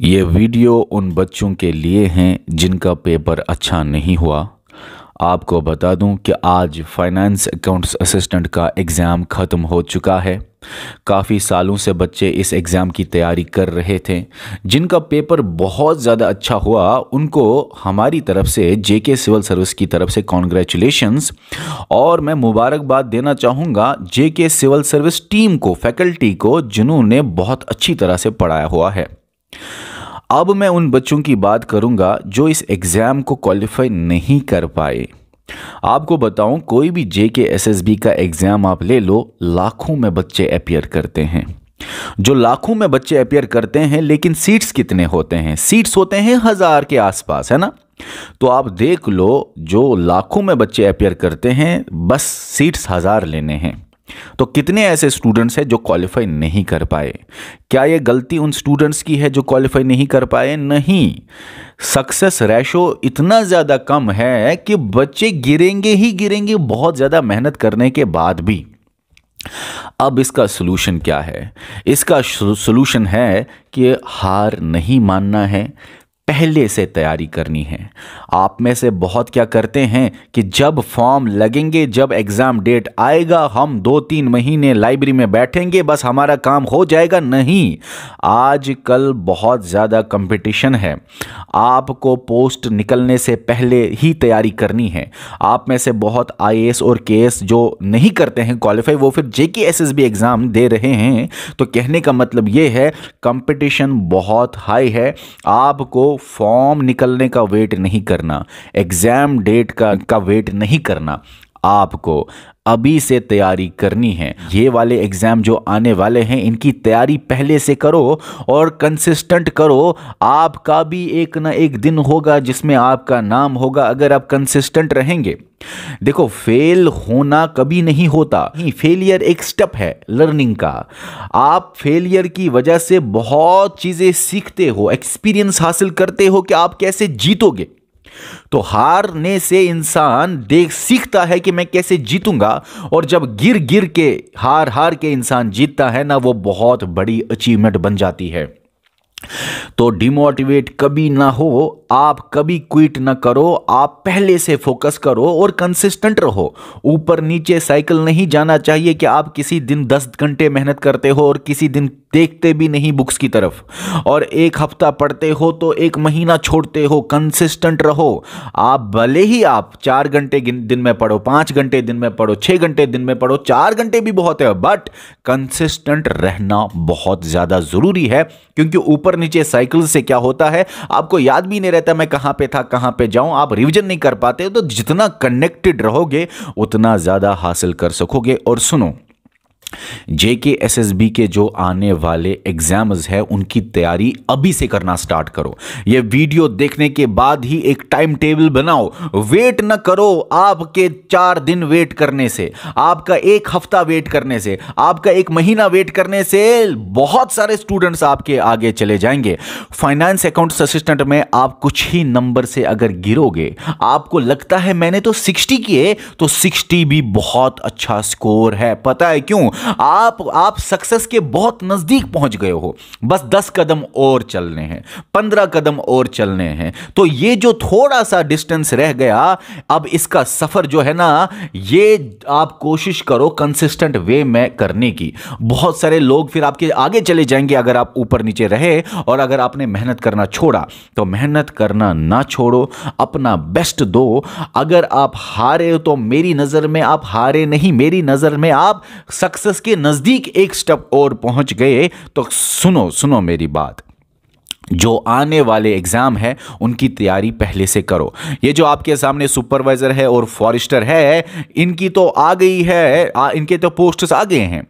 ये वीडियो उन बच्चों के लिए हैं जिनका पेपर अच्छा नहीं हुआ आपको बता दूं कि आज फाइनेंस अकाउंट्स असिस्टेंट का एग्ज़ाम ख़त्म हो चुका है काफ़ी सालों से बच्चे इस एग्ज़ाम की तैयारी कर रहे थे जिनका पेपर बहुत ज़्यादा अच्छा हुआ उनको हमारी तरफ से जेके सिविल सर्विस की तरफ से कॉन्ग्रेचुलेशंस और मैं मुबारकबाद देना चाहूँगा जेके सिविल सर्विस टीम को फैकल्टी को जिन्होंने बहुत अच्छी तरह से पढ़ाया हुआ है अब मैं उन बच्चों की बात करूंगा जो इस एग्ज़ाम को क्वालिफाई नहीं कर पाए आपको बताऊं कोई भी J K S S B का एग्ज़ाम आप ले लो लाखों में बच्चे अपियर करते हैं जो लाखों में बच्चे अपियर करते हैं लेकिन सीट्स कितने होते हैं सीट्स होते हैं हज़ार के आसपास है ना तो आप देख लो जो लाखों में बच्चे अपियर करते हैं बस सीट्स हज़ार लेने हैं तो कितने ऐसे स्टूडेंट्स हैं जो क्वालिफाई नहीं कर पाए क्या ये गलती उन स्टूडेंट्स की है जो क्वालिफाई नहीं कर पाए नहीं सक्सेस रेशो इतना ज़्यादा कम है कि बच्चे गिरेंगे ही गिरेंगे बहुत ज़्यादा मेहनत करने के बाद भी अब इसका सलूशन क्या है इसका सलूशन है कि हार नहीं मानना है पहले से तैयारी करनी है आप में से बहुत क्या करते हैं कि जब फॉर्म लगेंगे जब एग्ज़ाम डेट आएगा हम दो तीन महीने लाइब्रेरी में बैठेंगे बस हमारा काम हो जाएगा नहीं आज कल बहुत ज़्यादा कंपटीशन है आपको पोस्ट निकलने से पहले ही तैयारी करनी है आप में से बहुत आई और के जो नहीं करते हैं क्वालिफाई वो फिर जे एग्ज़ाम दे रहे हैं तो कहने का मतलब ये है कंपटीशन बहुत हाई है आपको फॉर्म निकलने का वेट नहीं करना एग्ज़ाम डेट का का वेट नहीं करना आपको अभी से तैयारी करनी है ये वाले एग्ज़ाम जो आने वाले हैं इनकी तैयारी पहले से करो और कंसिस्टेंट करो आपका भी एक ना एक दिन होगा जिसमें आपका नाम होगा अगर आप कंसिस्टेंट रहेंगे देखो फेल होना कभी नहीं होता फेलियर एक स्टेप है लर्निंग का आप फेलियर की वजह से बहुत चीज़ें सीखते हो एक्सपीरियंस हासिल करते हो कि आप कैसे जीतोगे तो हारने से इंसान देख सीखता है कि मैं कैसे जीतूंगा और जब गिर गिर के हार हार के इंसान जीतता है ना वो बहुत बड़ी अचीवमेंट बन जाती है तो डिमोटिवेट कभी ना हो आप कभी क्विट ना करो आप पहले से फोकस करो और कंसिस्टेंट रहो ऊपर नीचे साइकिल नहीं जाना चाहिए कि आप किसी दिन दस घंटे मेहनत करते हो और किसी दिन देखते भी नहीं बुक्स की तरफ और एक हफ्ता पढ़ते हो तो एक महीना छोड़ते हो कंसिस्टेंट रहो आप भले ही आप चार घंटे दिन में पढ़ो पाँच घंटे दिन में पढ़ो छः घंटे दिन में पढ़ो चार घंटे भी बहुत है बट कंसिस्टेंट रहना बहुत ज़्यादा ज़रूरी है क्योंकि ऊपर ऊपर नीचे साइकिल से क्या होता है आपको याद भी नहीं रहता मैं कहां पे था कहां पे जाऊं आप रिविजन नहीं कर पाते तो जितना कनेक्टेड रहोगे उतना ज़्यादा हासिल कर सकोगे और सुनो जे के एस एस बी के जो आने वाले एग्जाम्स है उनकी तैयारी अभी से करना स्टार्ट करो ये वीडियो देखने के बाद ही एक टाइम टेबल बनाओ वेट न करो आपके चार दिन वेट करने से आपका एक हफ्ता वेट करने से आपका एक महीना वेट करने से बहुत सारे स्टूडेंट्स आपके आगे चले जाएंगे फाइनेंस अकाउंट्स असिस्टेंट में आप कुछ ही नंबर से अगर गिरोगे आपको लगता है मैंने तो सिक्सटी किए तो सिक्सटी भी बहुत अच्छा स्कोर है पता है क्यों आप आप सक्सेस के बहुत नज़दीक पहुंच गए हो बस दस कदम और चलने हैं पंद्रह कदम और चलने हैं तो ये जो थोड़ा सा डिस्टेंस रह गया अब इसका सफ़र जो है ना ये आप कोशिश करो कंसिस्टेंट वे में करने की बहुत सारे लोग फिर आपके आगे चले जाएंगे अगर आप ऊपर नीचे रहे और अगर आपने मेहनत करना छोड़ा तो मेहनत करना ना छोड़ो अपना बेस्ट दो अगर आप हारे तो मेरी नज़र में आप हारे नहीं मेरी नज़र में आप सक्सेस सक्सेस के नज़दीक एक स्टेप और पहुंच गए तो सुनो सुनो मेरी बात जो आने वाले एग्ज़ाम है उनकी तैयारी पहले से करो ये जो आपके सामने सुपरवाइज़र है और फॉरेस्टर है इनकी तो आ गई है आ, इनके तो पोस्ट्स आ गए हैं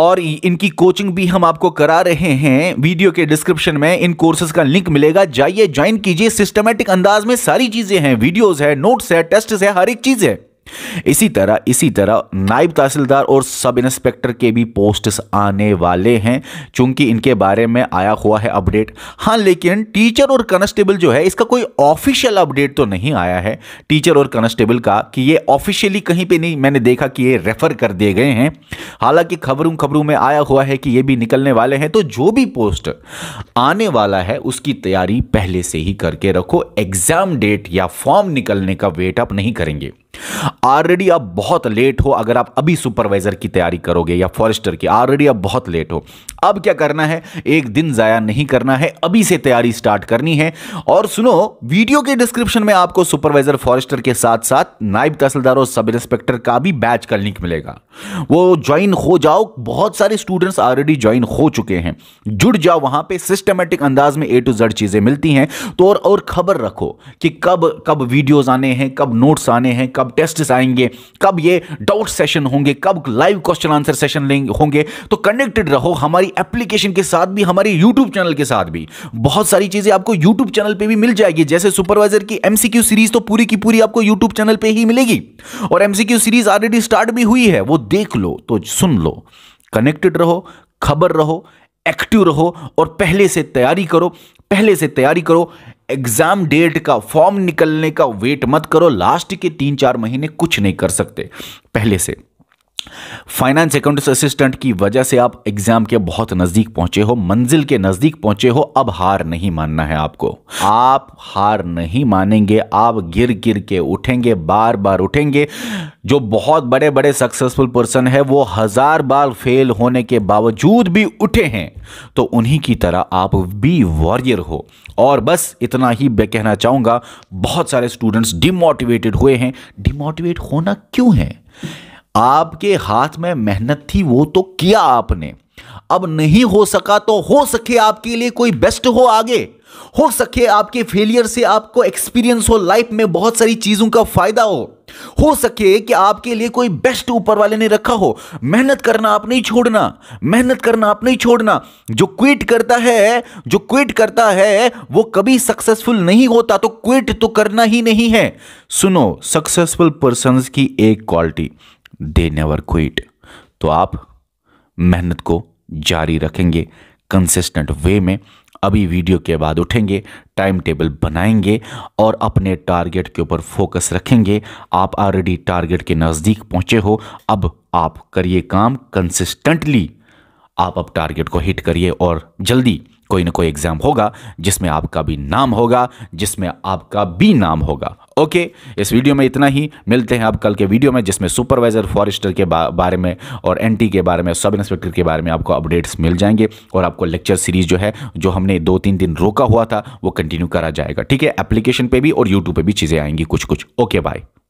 और इनकी कोचिंग भी हम आपको करा रहे हैं वीडियो के डिस्क्रिप्शन में इन कोर्सेज का लिंक मिलेगा जाइए ज्वाइन कीजिए सिस्टमेटिक अंदाज में सारी चीज़ें हैं वीडियोज़ है नोट्स है टेस्ट है हर एक चीज़ है इसी तरह इसी तरह नायब तहसीलदार और सब इंस्पेक्टर के भी पोस्ट्स आने वाले हैं चूंकि इनके बारे में आया हुआ है अपडेट हाँ लेकिन टीचर और कॉन्स्टेबल जो है इसका कोई ऑफिशियल अपडेट तो नहीं आया है टीचर और कॉन्स्टेबल का कि ये ऑफिशियली कहीं पे नहीं मैंने देखा कि ये रेफर कर दिए गए हैं हालांकि खबरों खबरों में आया हुआ है कि ये भी निकलने वाले हैं तो जो भी पोस्ट आने वाला है उसकी तैयारी पहले से ही करके रखो एग्जाम डेट या फॉर्म निकलने का वेट आप नहीं करेंगे ऑलरेडी आप बहुत लेट हो अगर आप अभी सुपरवाइजर की तैयारी करोगे या फॉरेस्टर की ऑलरेडी आप बहुत लेट हो अब क्या करना है एक दिन ज़ाया नहीं करना है अभी से तैयारी स्टार्ट करनी है और सुनो वीडियो के डिस्क्रिप्शन में आपको सुपरवाइजर फॉरेस्टर के साथ साथ नायब तहसीलदार और सब इंस्पेक्टर का भी बैच का लिंक मिलेगा वो ज्वाइन हो जाओ बहुत सारे स्टूडेंट्स ऑलरेडी ज्वाइन हो चुके हैं जुड़ जाओ वहां पे सिस्टमेटिक अंदाज में ए टू जेड चीजें मिलती हैं तो और, और खबर रखो कि कब कब वीडियोज आने हैं कब नोट्स आने हैं कब कब टेस्ट आएंगे कब ये डाउट सेशन होंगे कब लाइव क्वेश्चन आंसर सेशन होंगे तो कनेक्टेड रहो हमारी एप्लीकेशन के साथ भी हमारे यूट्यूब चैनल के साथ भी बहुत सारी चीजें आपको यूट्यूब चैनल पर भी मिल जाएगी जैसे सुपरवाइजर की एमसीक्यू सीरीज तो पूरी की पूरी आपको यूट्यूब चैनल पर ही मिलेगी और एमसीक्यू सीरीज ऑलरेडी स्टार्ट भी हुई है वो देख लो तो सुन लो कनेक्टेड रहो खबर रहो एक्टिव रहो और पहले से तैयारी करो पहले से तैयारी करो एग्जाम डेट का फॉर्म निकलने का वेट मत करो लास्ट के तीन चार महीने कुछ नहीं कर सकते पहले से फाइनेंस अकाउंट्स असिस्टेंट की वजह से आप एग्जाम के बहुत नज़दीक पहुंचे हो मंजिल के नज़दीक पहुंचे हो अब हार नहीं मानना है आपको आप हार नहीं मानेंगे आप गिर गिर के उठेंगे बार बार उठेंगे जो बहुत बड़े बड़े सक्सेसफुल पर्सन है वो हज़ार बार फेल होने के बावजूद भी उठे हैं तो उन्हीं की तरह आप भी वॉरियर हो और बस इतना ही मैं कहना चाहूंगा बहुत सारे स्टूडेंट्स डिमोटिवेटेड हुए हैं डिमोटिवेट होना क्यों है आपके हाथ में मेहनत थी वो तो किया आपने अब नहीं हो सका तो हो सके आपके लिए कोई बेस्ट हो आगे हो सके आपके फेलियर से आपको एक्सपीरियंस हो लाइफ में बहुत सारी चीज़ों का फायदा हो हो सके कि आपके लिए कोई बेस्ट ऊपर वाले ने रखा हो मेहनत करना आप नहीं छोड़ना मेहनत करना आप नहीं छोड़ना जो क्विट करता है जो क्विट करता है वो कभी सक्सेसफुल नहीं होता तो क्विट तो करना ही नहीं है सुनो सक्सेसफुल पर्सन की एक क्वालिटी दे नेवर क्विट तो आप मेहनत को जारी रखेंगे कंसिस्टेंट वे में अभी वीडियो के बाद उठेंगे टाइम टेबल बनाएंगे और अपने टारगेट के ऊपर फोकस रखेंगे आप ऑलरेडी टारगेट के नज़दीक पहुंचे हो अब आप करिए काम कंसिस्टेंटली आप अब टारगेट को हिट करिए और जल्दी कोई ना कोई एग्ज़ाम होगा जिसमें आपका भी नाम होगा जिसमें आपका भी नाम होगा ओके इस वीडियो में इतना ही मिलते हैं आप कल के वीडियो में जिसमें सुपरवाइज़र फॉरेस्टर के बा, बारे में और एनटी के बारे में सब इंस्पेक्टर के बारे में आपको अपडेट्स मिल जाएंगे और आपको लेक्चर सीरीज़ जो है जो हमने दो तीन दिन रोका हुआ था वो कंटिन्यू करा जाएगा ठीक है एप्लीकेशन पर भी और यूट्यूब पर भी चीज़ें आएंगी कुछ कुछ ओके बाय